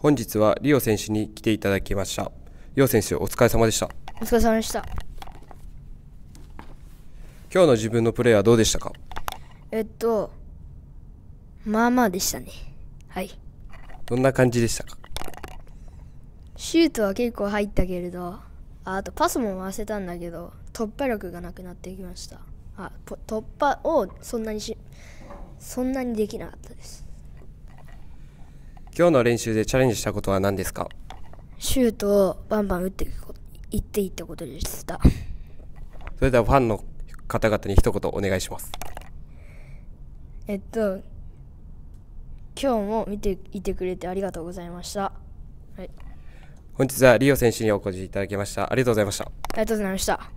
本日はリオ選手に来ていただきましたリオ選手お疲れ様でしたお疲れ様でした今日の自分のプレーはどうでしたかえっとまあまあでしたねはいどんな感じでしたかシュートは結構入ったけれどあとパスも回せたんだけど突破力がなくなってきましたあ突破をそんなにしそんなにできなかったです今日の練習でチャレンジしたことは何ですかシュートをバンバン打っていっていってことでしたそれではファンの方々に一言お願いしますえっと今日も見ていてくれてありがとうございました、はい、本日はリオ選手にお越しいただきましたありがとうございましたありがとうございました